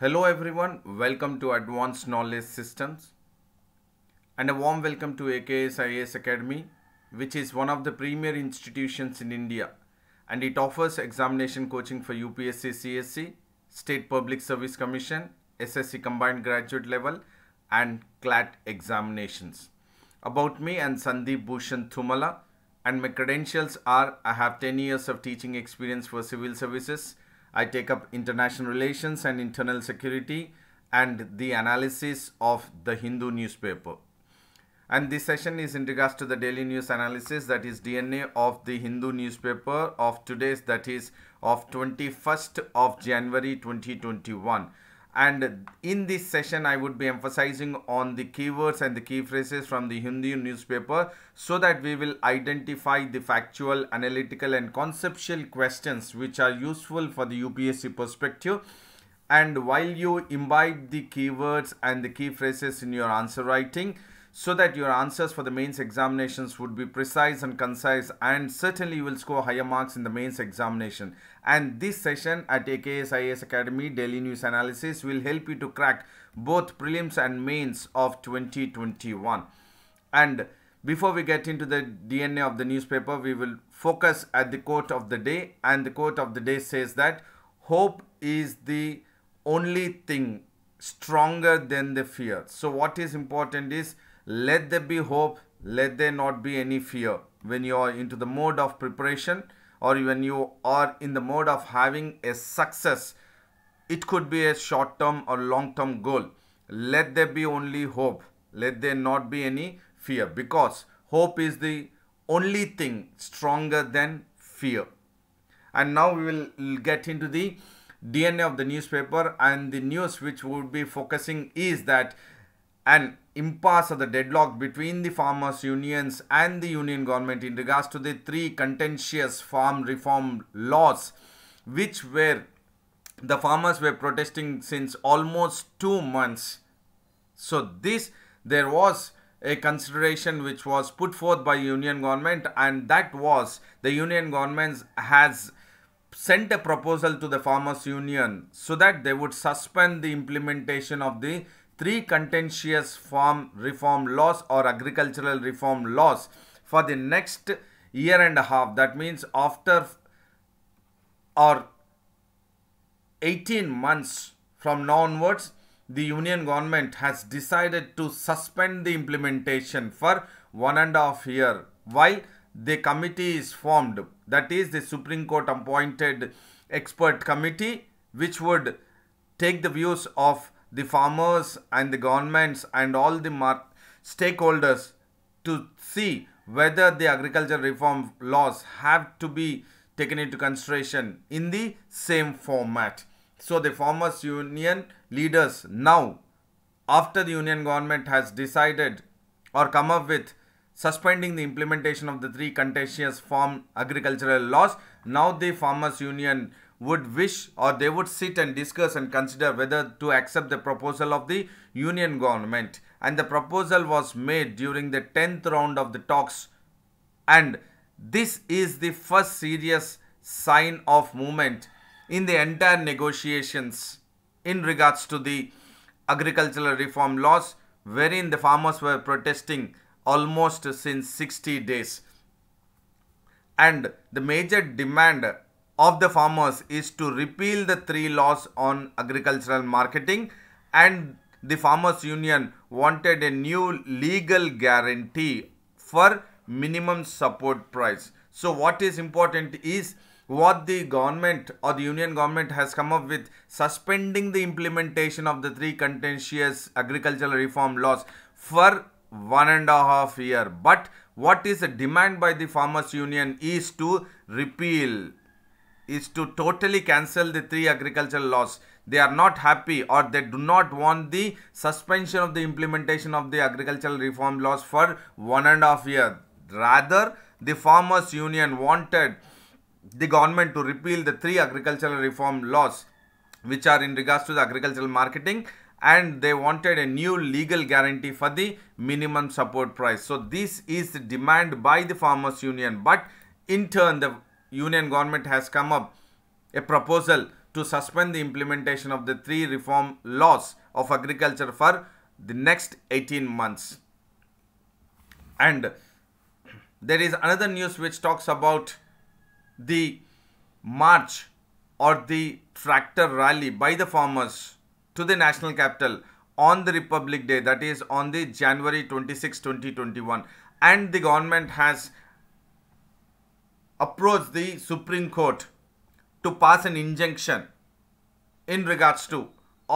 Hello everyone, welcome to Advanced Knowledge Systems and a warm welcome to AKSIS Academy which is one of the premier institutions in India and it offers examination coaching for UPSC CSC, State Public Service Commission, SSC Combined Graduate Level and CLAT examinations. About me and Sandeep Bhushan Thumala and my credentials are I have 10 years of teaching experience for civil services I take up international relations and internal security and the analysis of the Hindu newspaper. And this session is in regards to the daily news analysis that is DNA of the Hindu newspaper of today's that is of 21st of January 2021 and in this session i would be emphasizing on the keywords and the key phrases from the hindi newspaper so that we will identify the factual analytical and conceptual questions which are useful for the upsc perspective and while you imbibe the keywords and the key phrases in your answer writing so that your answers for the mains examinations would be precise and concise and certainly you will score higher marks in the mains examination. And this session at AKSIS Academy Daily News Analysis will help you to crack both prelims and mains of 2021. And before we get into the DNA of the newspaper, we will focus at the quote of the day. And the quote of the day says that hope is the only thing stronger than the fear. So, what is important is let there be hope, let there not be any fear. When you are into the mode of preparation or when you are in the mode of having a success, it could be a short term or long term goal. Let there be only hope, let there not be any fear because hope is the only thing stronger than fear. And now we will get into the DNA of the newspaper and the news which would be focusing is that an impasse or the deadlock between the farmers unions and the union government in regards to the three contentious farm reform laws which were the farmers were protesting since almost two months so this there was a consideration which was put forth by union government and that was the union government has sent a proposal to the farmers union so that they would suspend the implementation of the three contentious farm reform laws or agricultural reform laws for the next year and a half. That means after or 18 months from now onwards, the union government has decided to suspend the implementation for one and a half year while the committee is formed. That is the Supreme Court appointed expert committee which would take the views of the farmers and the governments and all the stakeholders to see whether the agriculture reform laws have to be taken into consideration in the same format. So the farmers union leaders now after the union government has decided or come up with suspending the implementation of the three contentious farm agricultural laws, now the farmers union would wish or they would sit and discuss and consider whether to accept the proposal of the union government and the proposal was made during the 10th round of the talks and this is the first serious sign of movement in the entire negotiations in regards to the agricultural reform laws wherein the farmers were protesting almost since 60 days and the major demand of the farmers is to repeal the three laws on agricultural marketing and the farmers union wanted a new legal guarantee for minimum support price so what is important is what the government or the union government has come up with suspending the implementation of the three contentious agricultural reform laws for one and a half year but what is the demand by the farmers union is to repeal is to totally cancel the three agricultural laws. They are not happy or they do not want the suspension of the implementation of the agricultural reform laws for one and a half year. Rather, the farmers union wanted the government to repeal the three agricultural reform laws which are in regards to the agricultural marketing and they wanted a new legal guarantee for the minimum support price. So this is the demand by the farmers union but in turn the union government has come up a proposal to suspend the implementation of the three reform laws of agriculture for the next 18 months. And there is another news which talks about the march or the tractor rally by the farmers to the national capital on the Republic Day that is on the January 26, 2021 and the government has approached the Supreme Court to pass an injunction in regards to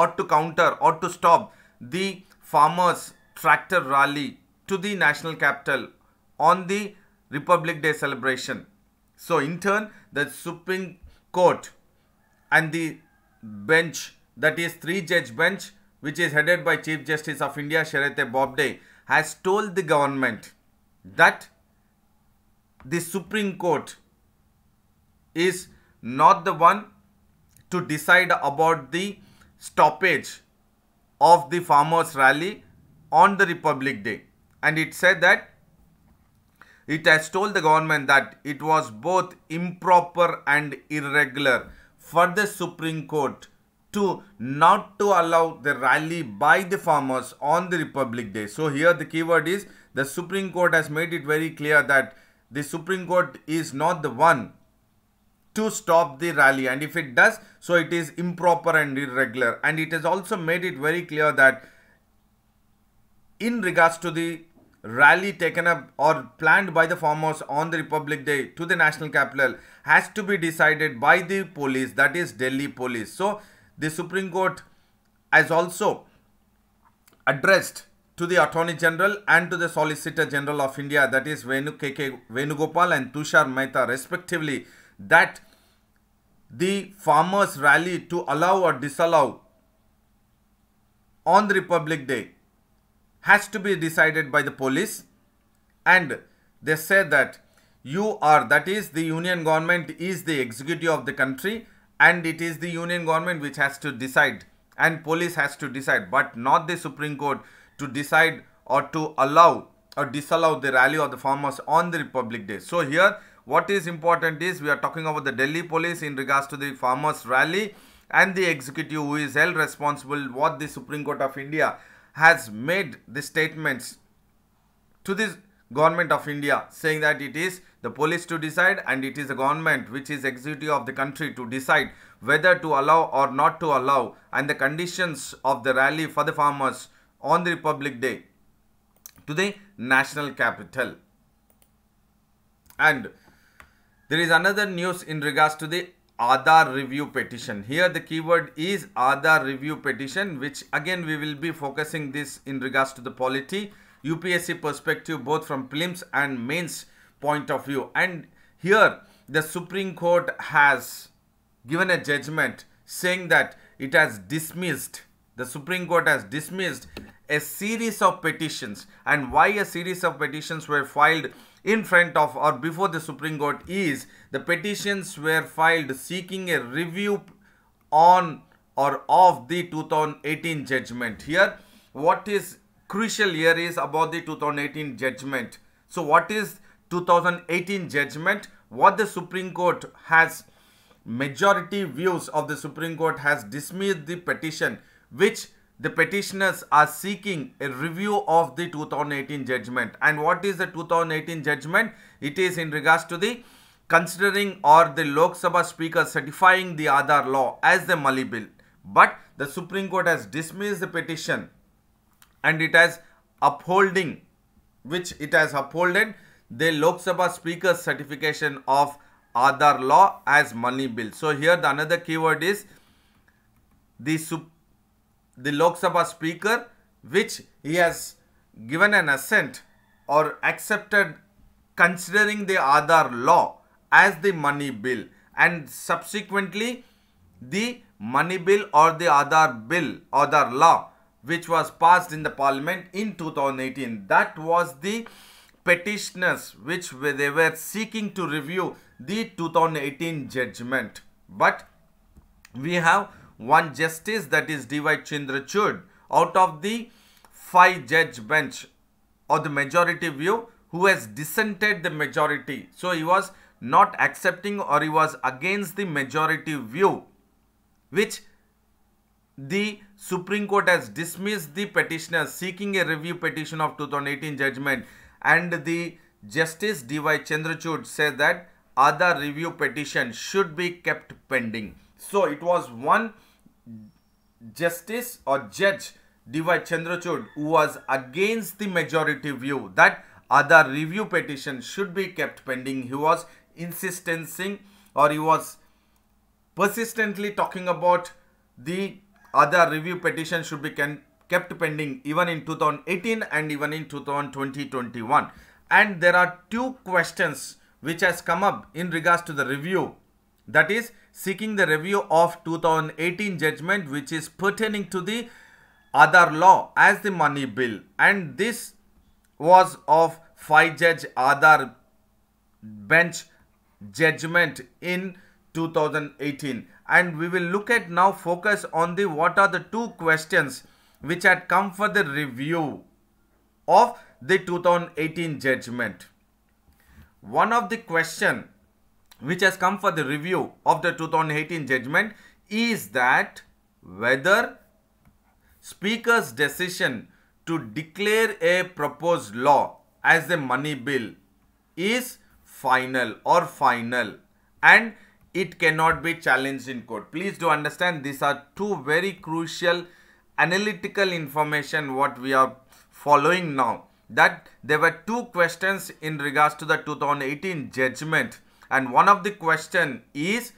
or to counter or to stop the farmers tractor rally to the national capital on the Republic Day celebration. So in turn, the Supreme Court and the bench, that is three-judge bench, which is headed by Chief Justice of India Shreya Bobde, has told the government that the Supreme Court is not the one to decide about the stoppage of the farmers rally on the republic day and it said that it has told the government that it was both improper and irregular for the supreme court to not to allow the rally by the farmers on the republic day so here the keyword is the supreme court has made it very clear that the Supreme Court is not the one to stop the rally and if it does so it is improper and irregular and it has also made it very clear that in regards to the rally taken up or planned by the farmers on the republic day to the national capital has to be decided by the police that is delhi police so the supreme court has also addressed to the Attorney General and to the Solicitor General of India, that is Venu KK Venugopal and Tushar Mehta, respectively, that the farmers rally to allow or disallow on the Republic Day has to be decided by the police, and they say that you are, that is, the union government is the executive of the country, and it is the union government which has to decide and police has to decide but not the supreme court to decide or to allow or disallow the rally of the farmers on the Republic Day. So here what is important is we are talking about the Delhi police in regards to the farmers rally and the executive who is held responsible what the Supreme Court of India has made the statements to this government of India saying that it is the police to decide and it is the government which is executive of the country to decide whether to allow or not to allow and the conditions of the rally for the farmers on the Republic Day to the national capital. And there is another news in regards to the Aadhaar review petition. Here the keyword is Aadhaar review petition which again we will be focusing this in regards to the polity, UPSC perspective both from prelims and mains point of view. And here the Supreme Court has given a judgment saying that it has dismissed the Supreme Court has dismissed a series of petitions and why a series of petitions were filed in front of or before the Supreme Court is the petitions were filed seeking a review on or of the 2018 judgment. Here, what is crucial here is about the 2018 judgment. So, what is 2018 judgment? What the Supreme Court has majority views of the Supreme Court has dismissed the petition which the petitioners are seeking a review of the 2018 judgment. And what is the 2018 judgment? It is in regards to the considering or the Lok Sabha Speaker certifying the Aadhaar law as the Mali bill. But the Supreme Court has dismissed the petition and it has upholding, which it has upholded the Lok Sabha Speaker's certification of Aadhaar law as money bill. So here the another keyword is the Supreme the Lok Sabha Speaker which he has given an assent or accepted considering the Aadhaar law as the money bill and subsequently the money bill or the Aadhaar bill, Aadhaar law which was passed in the parliament in 2018. That was the petitioners which they were seeking to review the 2018 judgment. But we have one justice that is D.Y. Chandrachud out of the five judge bench or the majority view who has dissented the majority. So he was not accepting or he was against the majority view which the Supreme Court has dismissed the petitioner seeking a review petition of 2018 judgment and the Justice D.Y. Chandrachud said that other review petition should be kept pending. So it was one Justice or Judge D.Y. Chandrachud was against the majority view that other review petition should be kept pending. He was insisting or he was persistently talking about the other review petition should be kept pending even in 2018 and even in 2020-21. And there are two questions which has come up in regards to the review that is seeking the review of 2018 judgment which is pertaining to the other law as the money bill and this was of five judge other bench judgment in 2018 and we will look at now focus on the what are the two questions which had come for the review of the 2018 judgment one of the question which has come for the review of the 2018 judgment is that whether speaker's decision to declare a proposed law as a money bill is final or final and it cannot be challenged in court. Please do understand these are two very crucial analytical information what we are following now that there were two questions in regards to the 2018 judgment and one of the question is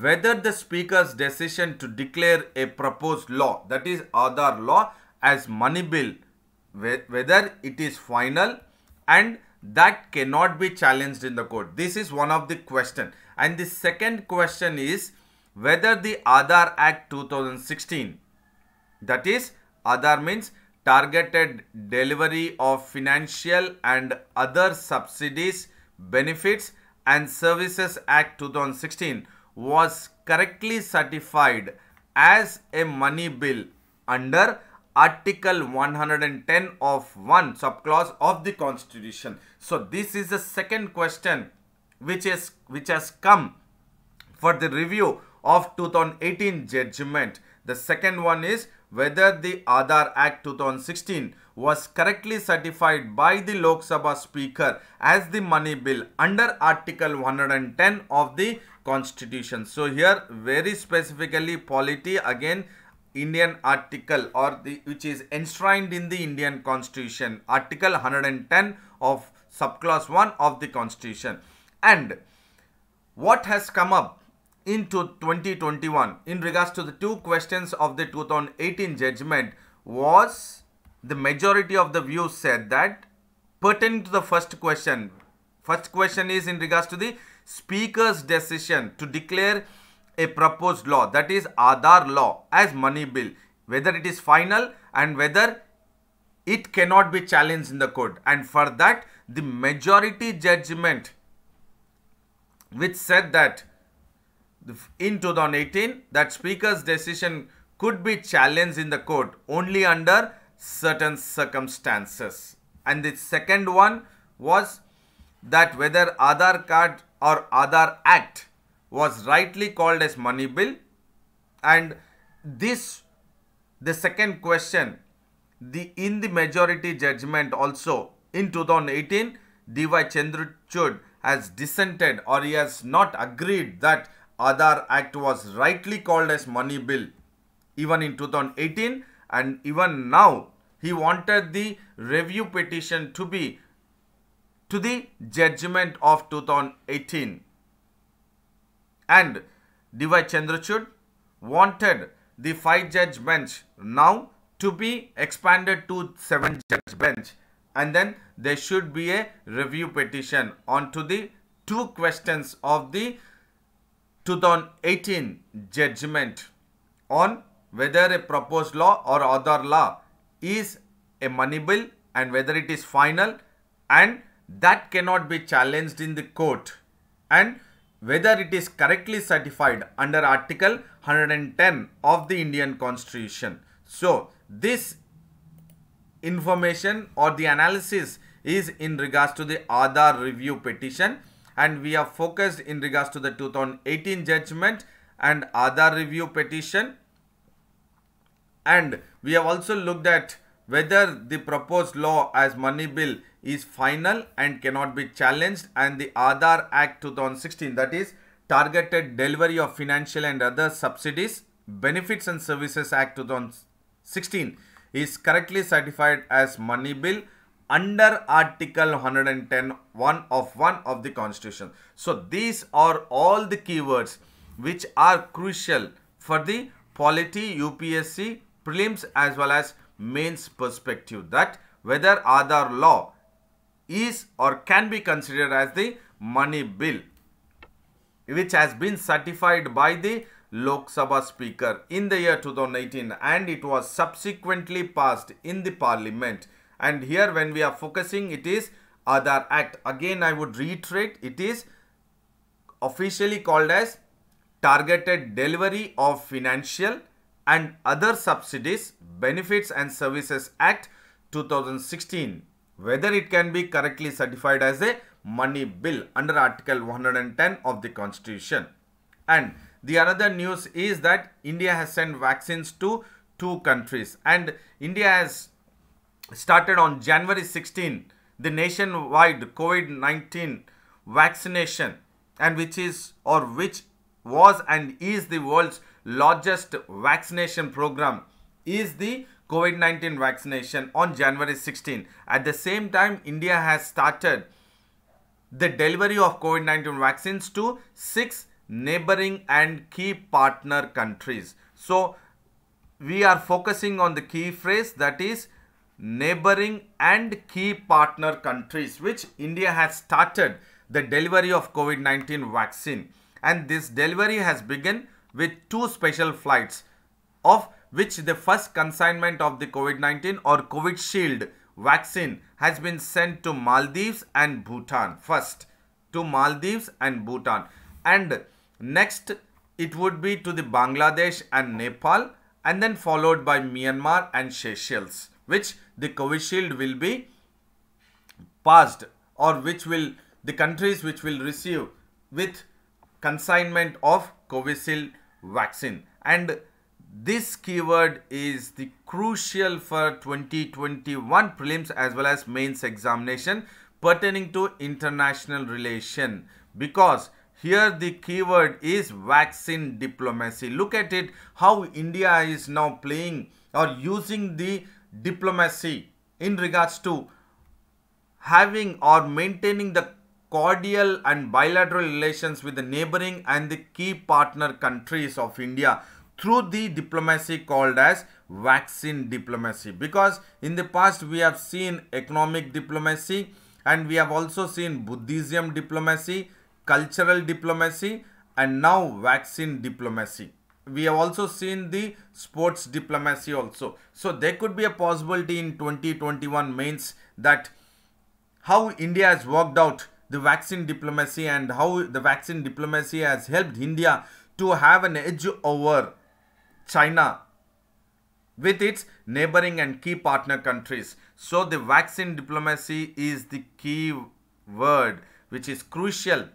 whether the speaker's decision to declare a proposed law that is Aadhaar law as money bill whether it is final and that cannot be challenged in the court. This is one of the question. And the second question is whether the Aadhaar Act 2016 that is Aadhaar means targeted delivery of financial and other subsidies benefits and Services Act 2016 was correctly certified as a money bill under Article 110 of 1 subclause of the Constitution. So this is the second question which is which has come for the review of 2018 judgment. The second one is whether the Aadhaar Act 2016 was correctly certified by the Lok Sabha Speaker as the money bill under Article 110 of the Constitution. So here very specifically polity again Indian article or the which is enshrined in the Indian Constitution Article 110 of subclause 1 of the Constitution and what has come up into 2021 in regards to the two questions of the 2018 judgment was the majority of the views said that pertaining to the first question first question is in regards to the speaker's decision to declare a proposed law that is Aadhaar law as money bill whether it is final and whether it cannot be challenged in the court and for that the majority judgment which said that in 2018 that speaker's decision could be challenged in the court only under certain circumstances. And the second one was that whether Aadhaar card or Aadhaar Act was rightly called as money bill and this the second question the in the majority judgment also in 2018 dy chandruchud has dissented or he has not agreed that Aadhaar Act was rightly called as money bill even in 2018 and even now he wanted the review petition to be to the judgment of 2018 and Divai Chandrachud wanted the five judge bench now to be expanded to seven judge bench and then there should be a review petition onto the two questions of the 2018 judgment on whether a proposed law or other law is a money bill and whether it is final and that cannot be challenged in the court and whether it is correctly certified under article 110 of the Indian constitution. So this information or the analysis is in regards to the Aadhaar review petition and we are focused in regards to the 2018 judgment and Aadhaar review petition and we have also looked at whether the proposed law as money bill is final and cannot be challenged and the Aadhaar Act 2016 that is targeted delivery of financial and other subsidies benefits and services act 2016 is correctly certified as money bill under article 110 1 of 1 of the constitution so these are all the keywords which are crucial for the polity upsc prelims as well as mains perspective that whether aadhar law is or can be considered as the money bill which has been certified by the Lok Sabha Speaker in the year 2018 and it was subsequently passed in the parliament and here when we are focusing it is other Act. Again I would reiterate it is officially called as targeted delivery of financial and other subsidies, benefits and services act 2016 whether it can be correctly certified as a money bill under article 110 of the constitution and the another news is that india has sent vaccines to two countries and india has started on January 16 the nationwide COVID-19 vaccination and which is or which was and is the world's largest vaccination program is the COVID-19 vaccination on January 16. At the same time, India has started the delivery of COVID-19 vaccines to six neighboring and key partner countries. So, we are focusing on the key phrase that is neighboring and key partner countries which India has started the delivery of COVID-19 vaccine and this delivery has begun with two special flights of which the first consignment of the COVID-19 or COVID shield vaccine has been sent to Maldives and Bhutan first to Maldives and Bhutan and next it would be to the Bangladesh and Nepal and then followed by Myanmar and Seychelles which the Covishield will be passed or which will the countries which will receive with consignment of Covishield vaccine and this keyword is the crucial for 2021 prelims as well as mains examination pertaining to international relation because here the keyword is vaccine diplomacy look at it how india is now playing or using the diplomacy in regards to having or maintaining the cordial and bilateral relations with the neighboring and the key partner countries of India through the diplomacy called as vaccine diplomacy because in the past we have seen economic diplomacy and we have also seen Buddhism diplomacy, cultural diplomacy and now vaccine diplomacy we have also seen the sports diplomacy also. So there could be a possibility in 2021 mains that how India has worked out the vaccine diplomacy and how the vaccine diplomacy has helped India to have an edge over China with its neighboring and key partner countries. So the vaccine diplomacy is the key word which is crucial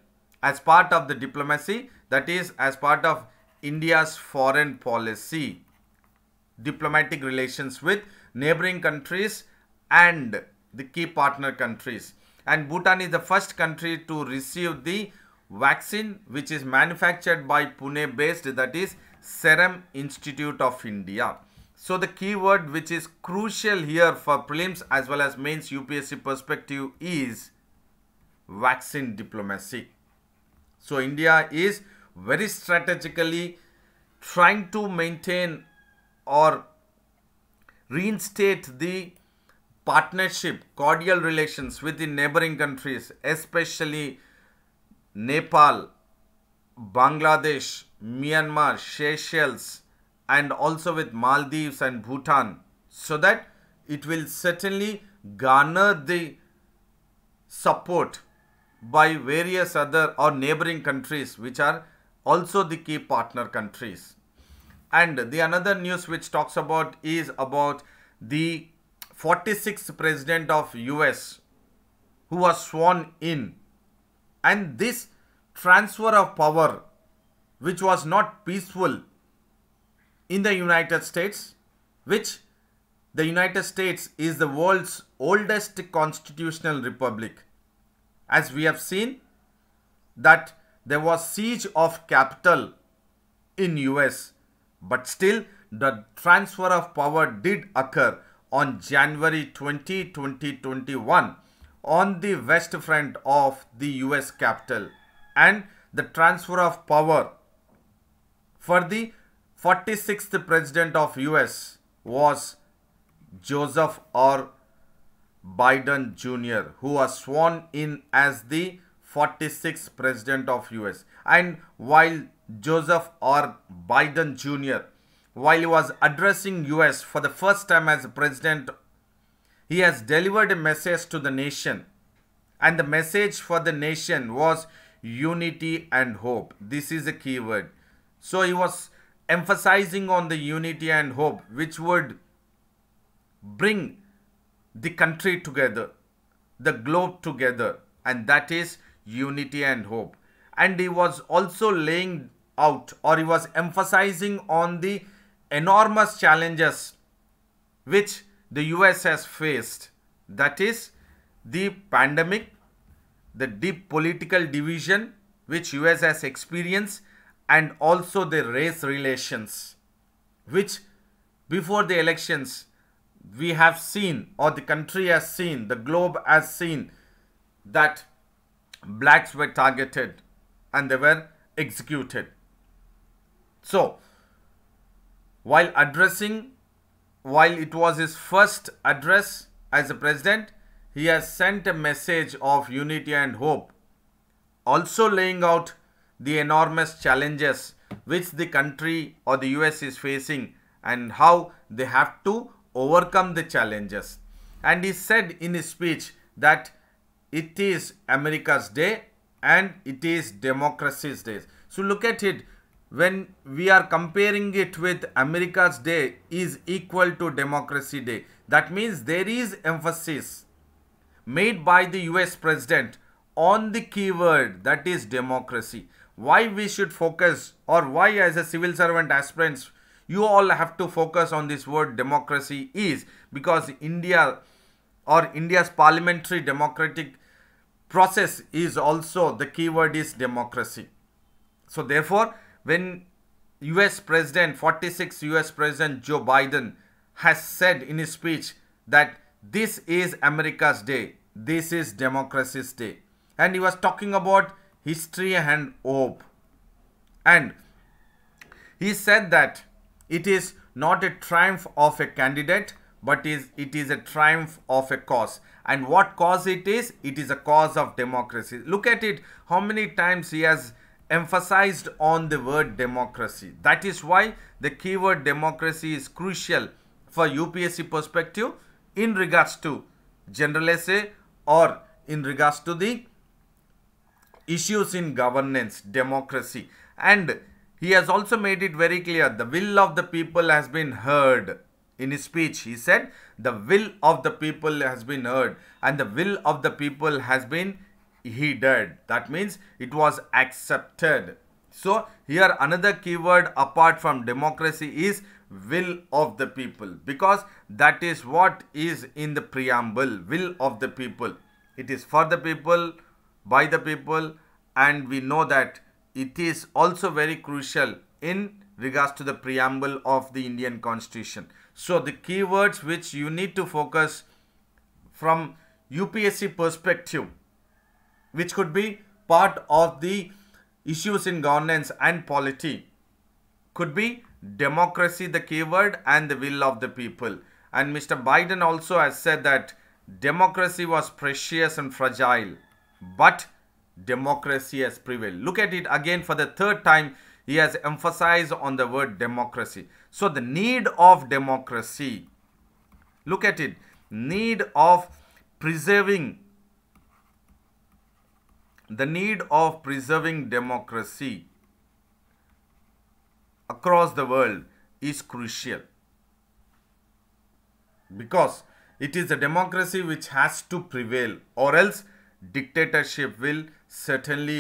as part of the diplomacy that is as part of India's foreign policy, diplomatic relations with neighboring countries and the key partner countries. And Bhutan is the first country to receive the vaccine which is manufactured by Pune based that is Serum Institute of India. So the keyword which is crucial here for prelims as well as mains UPSC perspective is vaccine diplomacy. So India is very strategically trying to maintain or reinstate the partnership, cordial relations with the neighboring countries, especially Nepal, Bangladesh, Myanmar, Seychelles, and also with Maldives and Bhutan, so that it will certainly garner the support by various other or neighboring countries which are also the key partner countries. And the another news which talks about is about the 46th president of US who was sworn in. And this transfer of power which was not peaceful in the United States which the United States is the world's oldest constitutional republic. As we have seen that there was siege of capital in US but still the transfer of power did occur on January 20, 2021 on the west front of the US capital and the transfer of power for the 46th president of US was Joseph R. Biden Jr. who was sworn in as the 46th president of US. And while Joseph R. Biden Jr., while he was addressing US for the first time as president, he has delivered a message to the nation. And the message for the nation was unity and hope. This is a key word. So he was emphasizing on the unity and hope, which would bring the country together, the globe together, and that is unity and hope. And he was also laying out or he was emphasizing on the enormous challenges which the US has faced. That is the pandemic, the deep political division which US has experienced and also the race relations which before the elections we have seen or the country has seen, the globe has seen that blacks were targeted and they were executed. So, while addressing, while it was his first address as a president, he has sent a message of unity and hope, also laying out the enormous challenges which the country or the US is facing and how they have to overcome the challenges. And he said in his speech that it is America's day and it is democracy's day. So look at it when we are comparing it with America's day is equal to democracy day. That means there is emphasis made by the US president on the keyword that is democracy. Why we should focus or why as a civil servant aspirants you all have to focus on this word democracy is because India or India's parliamentary democratic process is also the keyword is democracy. So therefore, when US President, 46 US President Joe Biden has said in his speech that this is America's day, this is democracy's day. And he was talking about history and hope. And he said that it is not a triumph of a candidate, but is it is a triumph of a cause and what cause it is it is a cause of democracy look at it how many times he has emphasized on the word democracy that is why the keyword democracy is crucial for upsc perspective in regards to general essay or in regards to the issues in governance democracy and he has also made it very clear the will of the people has been heard in his speech, he said, The will of the people has been heard, and the will of the people has been heeded. That means it was accepted. So, here another keyword apart from democracy is will of the people because that is what is in the preamble will of the people. It is for the people, by the people, and we know that it is also very crucial in regards to the preamble of the Indian constitution. So the keywords which you need to focus from UPSC perspective, which could be part of the issues in governance and polity, could be democracy, the keyword, and the will of the people. And Mr. Biden also has said that democracy was precious and fragile, but democracy has prevailed. Look at it again for the third time. He has emphasized on the word democracy. So the need of democracy, look at it, need of preserving, the need of preserving democracy across the world is crucial because it is a democracy which has to prevail or else dictatorship will certainly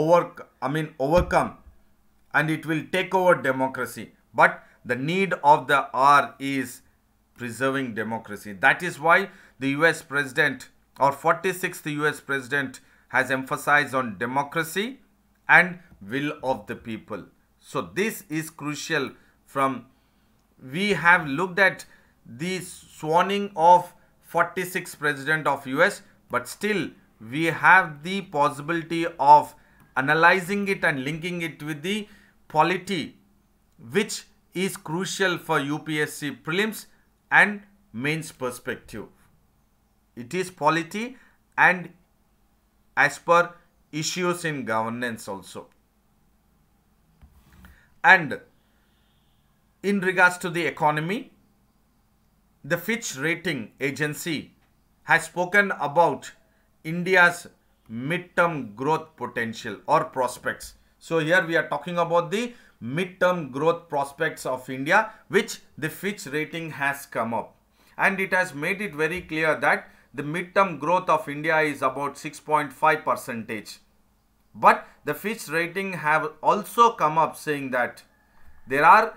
over i mean overcome and it will take over democracy but the need of the hour is preserving democracy. That is why the US president or 46th US president has emphasized on democracy and will of the people. So this is crucial from we have looked at the swanning of 46th president of US but still we have the possibility of analyzing it and linking it with the polity which is crucial for UPSC prelims and mains perspective. It is polity and as per issues in governance also. And in regards to the economy, the Fitch rating agency has spoken about India's midterm growth potential or prospects. So here we are talking about the midterm growth prospects of India, which the Fitch rating has come up. And it has made it very clear that the midterm growth of India is about 6.5 percentage. But the Fitch rating have also come up saying that there are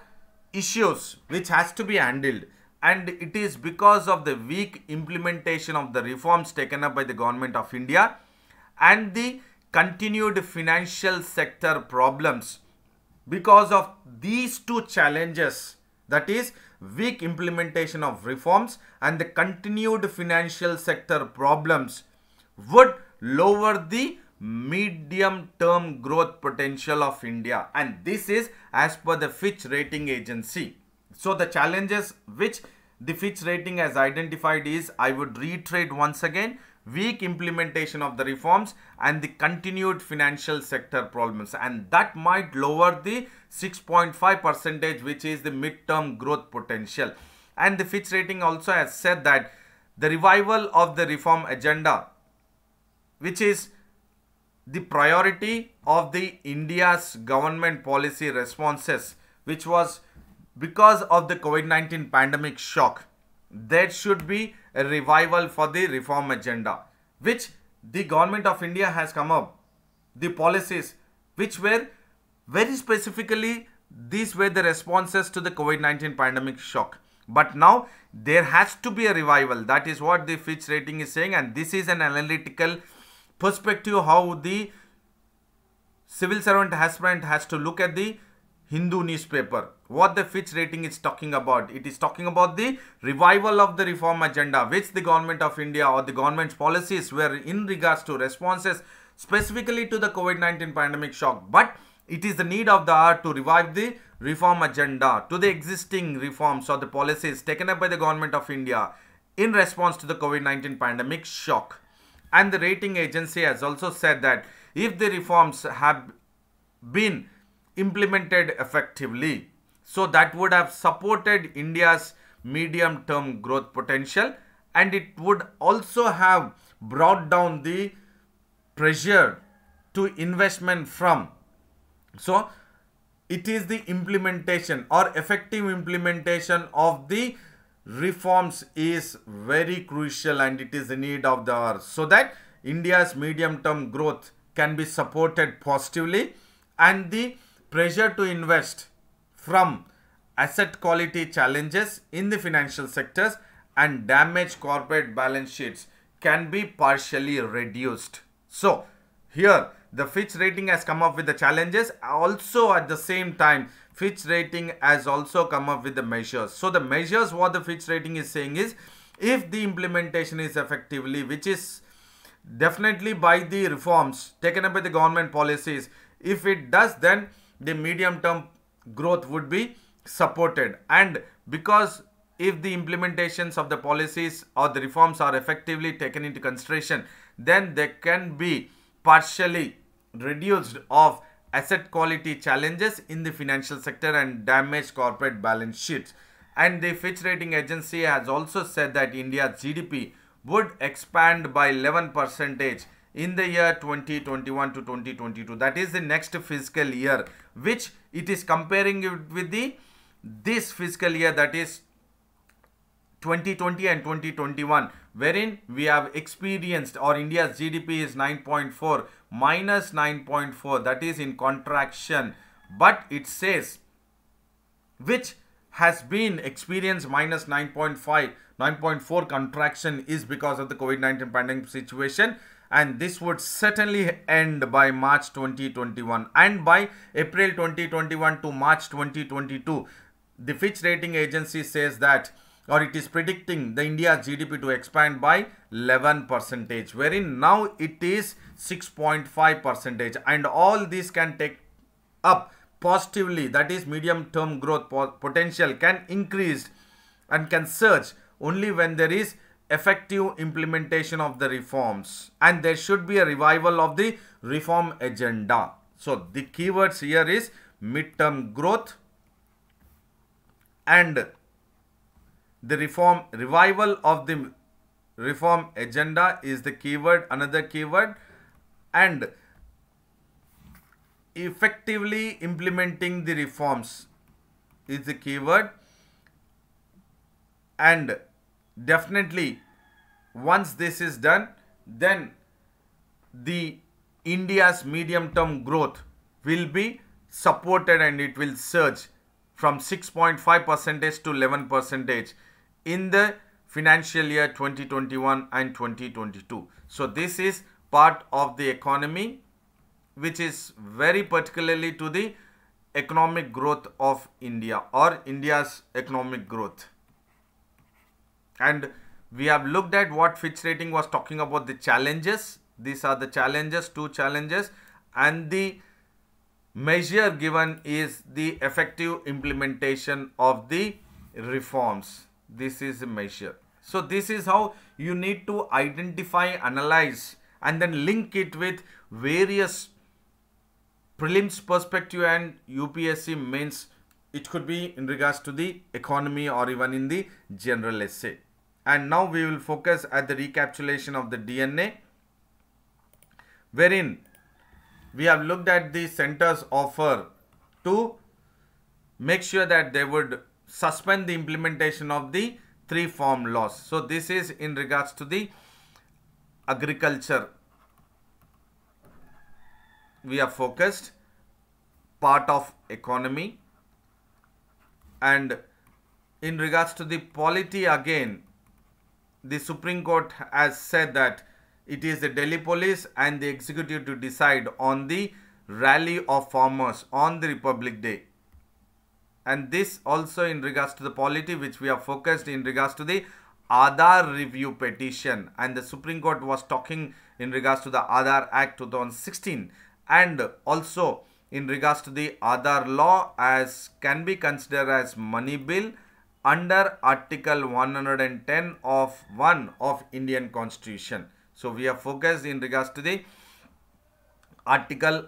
issues which has to be handled and it is because of the weak implementation of the reforms taken up by the government of India and the continued financial sector problems because of these two challenges that is weak implementation of reforms and the continued financial sector problems would lower the medium term growth potential of India and this is as per the Fitch rating agency. So the challenges which the Fitch rating has identified is I would reiterate once again weak implementation of the reforms and the continued financial sector problems and that might lower the 6.5 percentage which is the midterm growth potential and the Fitch rating also has said that the revival of the reform agenda which is the priority of the India's government policy responses which was because of the COVID-19 pandemic shock there should be a revival for the reform agenda, which the government of India has come up. The policies which were very specifically, these were the responses to the COVID-19 pandemic shock. But now there has to be a revival. That is what the Fitch rating is saying. And this is an analytical perspective how the civil servant aspirant has to look at the Hindu newspaper. What the Fitch rating is talking about? It is talking about the revival of the reform agenda which the government of India or the government's policies were in regards to responses specifically to the COVID-19 pandemic shock. But it is the need of the hour to revive the reform agenda to the existing reforms or the policies taken up by the government of India in response to the COVID-19 pandemic shock. And the rating agency has also said that if the reforms have been implemented effectively. So that would have supported India's medium term growth potential and it would also have brought down the pressure to investment from. So it is the implementation or effective implementation of the reforms is very crucial and it is the need of the hour so that India's medium term growth can be supported positively and the pressure to invest from asset quality challenges in the financial sectors and damaged corporate balance sheets can be partially reduced. So, here the Fitch rating has come up with the challenges. Also, at the same time, Fitch rating has also come up with the measures. So, the measures what the Fitch rating is saying is if the implementation is effectively, which is definitely by the reforms taken up by the government policies, if it does, then the medium term growth would be supported and because if the implementations of the policies or the reforms are effectively taken into consideration then they can be partially reduced of asset quality challenges in the financial sector and damage corporate balance sheets and the Fitch rating agency has also said that India's GDP would expand by 11 percentage in the year 2021 to 2022 that is the next fiscal year which it is comparing it with the this fiscal year that is 2020 and 2021 wherein we have experienced or India's GDP is 9.4 minus 9.4 that is in contraction but it says which has been experienced minus 9.5 9.4 contraction is because of the COVID-19 pandemic situation and this would certainly end by March 2021 and by April 2021 to March 2022 the Fitch rating agency says that or it is predicting the India's GDP to expand by 11 percentage wherein now it is 6.5 percentage and all this can take up positively that is medium term growth potential can increase and can surge only when there is effective implementation of the reforms and there should be a revival of the reform agenda. So the keywords here is midterm growth and the reform revival of the reform agenda is the keyword another keyword and effectively implementing the reforms is the keyword and definitely once this is done then the India's medium term growth will be supported and it will surge from 6.5 percentage to 11 percentage in the financial year 2021 and 2022 so this is part of the economy which is very particularly to the economic growth of India or India's economic growth and we have looked at what Fitch rating was talking about the challenges. These are the challenges, two challenges and the measure given is the effective implementation of the reforms. This is a measure. So this is how you need to identify, analyze and then link it with various prelims perspective and UPSC means it could be in regards to the economy or even in the general essay and now we will focus at the recapitulation of the DNA wherein we have looked at the center's offer to make sure that they would suspend the implementation of the three form laws. So this is in regards to the agriculture we are focused part of economy and in regards to the polity again the Supreme Court has said that it is the Delhi police and the executive to decide on the rally of farmers on the Republic Day. And this also in regards to the polity which we are focused in regards to the Aadhaar review petition and the Supreme Court was talking in regards to the Aadhaar Act 2016 and also in regards to the Aadhaar law as can be considered as money bill under Article 110 of 1 of Indian Constitution. So we are focused in regards to the Article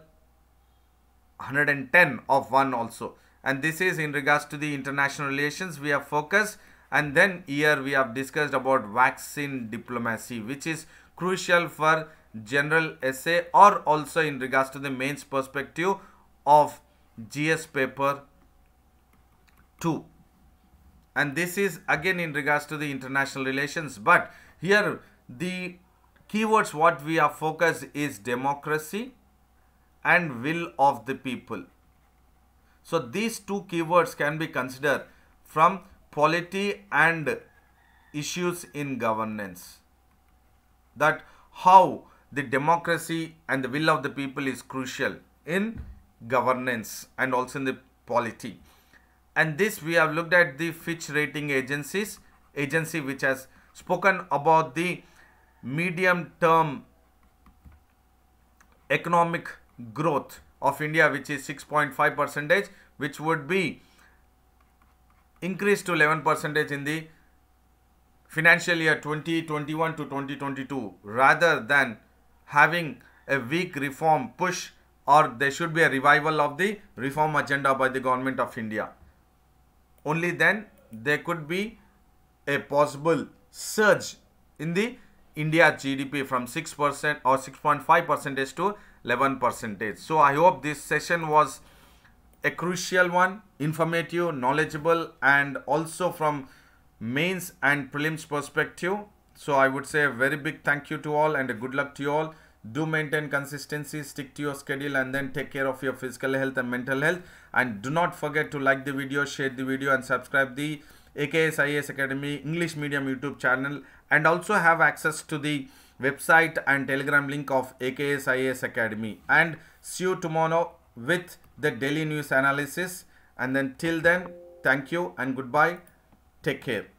110 of 1 also. And this is in regards to the international relations we are focused. And then here we have discussed about vaccine diplomacy which is crucial for general essay or also in regards to the mains perspective of GS paper 2 and this is again in regards to the international relations but here the keywords what we are focused is democracy and will of the people so these two keywords can be considered from polity and issues in governance that how the democracy and the will of the people is crucial in governance and also in the polity and this we have looked at the Fitch rating agencies agency which has spoken about the medium term economic growth of India which is 6.5 percentage which would be increased to 11 percentage in the financial year 2021 to 2022 rather than having a weak reform push or there should be a revival of the reform agenda by the government of India only then there could be a possible surge in the India GDP from 6% or 6.5 percentage to 11 percentage. So I hope this session was a crucial one, informative, knowledgeable and also from mains and prelims perspective. So I would say a very big thank you to all and a good luck to you all do maintain consistency stick to your schedule and then take care of your physical health and mental health and do not forget to like the video share the video and subscribe the AKSIS Academy English medium YouTube channel and also have access to the website and telegram link of AKSIS Academy and see you tomorrow with the daily news analysis and then till then thank you and goodbye take care